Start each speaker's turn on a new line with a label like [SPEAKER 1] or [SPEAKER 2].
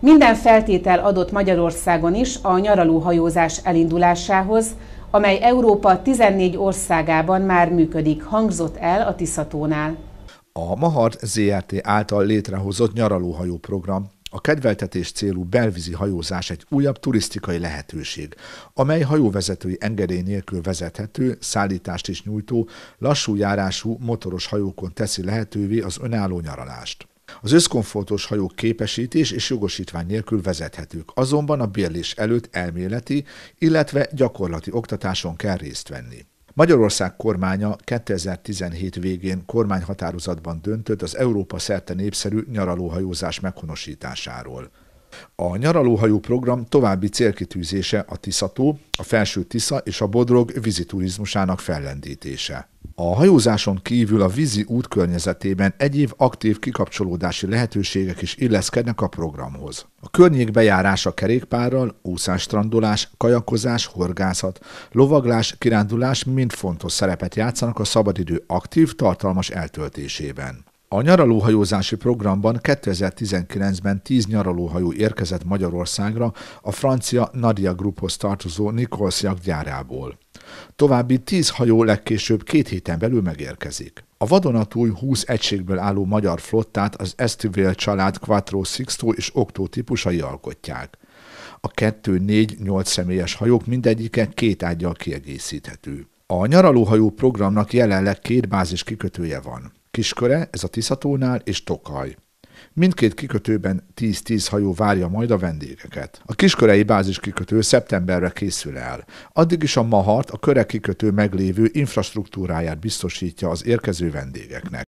[SPEAKER 1] Minden feltétel adott Magyarországon is a nyaralóhajózás elindulásához, amely Európa 14 országában már működik, hangzott el a Tiszatónál. A Mahar ZRT által létrehozott nyaralóhajó program a kedveltetés célú belvízi hajózás egy újabb turisztikai lehetőség, amely hajóvezetői engedély nélkül vezethető, szállítást is nyújtó, lassú járású motoros hajókon teszi lehetővé az önálló nyaralást. Az összkomfortos hajók képesítés és jogosítvány nélkül vezethetők, azonban a bérlés előtt elméleti, illetve gyakorlati oktatáson kell részt venni. Magyarország kormánya 2017 végén kormányhatározatban döntött az Európa szerte népszerű nyaralóhajózás meghonosításáról. A nyaralóhajó program további célkitűzése a Tiszató, a Felső Tisza és a Bodrog vízi turizmusának fellendítése. A hajózáson kívül a vízi út környezetében egyéb aktív kikapcsolódási lehetőségek is illeszkednek a programhoz. A környék bejárása kerékpárral, úszás, strandolás, kajakozás, horgászat, lovaglás, kirándulás mind fontos szerepet játszanak a szabadidő aktív, tartalmas eltöltésében. A nyaralóhajózási programban 2019-ben 10 nyaralóhajó érkezett Magyarországra a francia Nadia Grouphoz tartozó Nikolsz gyárából. További tíz hajó legkésőbb két héten belül megérkezik. A vadonatúj 20 egységből álló magyar flottát az Estivale család Quattro Sixto és Octo típusai alkotják. A 2-4-8 személyes hajók mindegyike két ágyal kiegészíthető. A nyaralóhajó programnak jelenleg két bázis kikötője van. Kisköre, ez a Tiszatónál és Tokaj. Mindkét kikötőben 10-10 hajó várja majd a vendégeket. A kiskörei bázis kikötő szeptemberre készül el. Addig is a Mahart a köre kikötő meglévő infrastruktúráját biztosítja az érkező vendégeknek.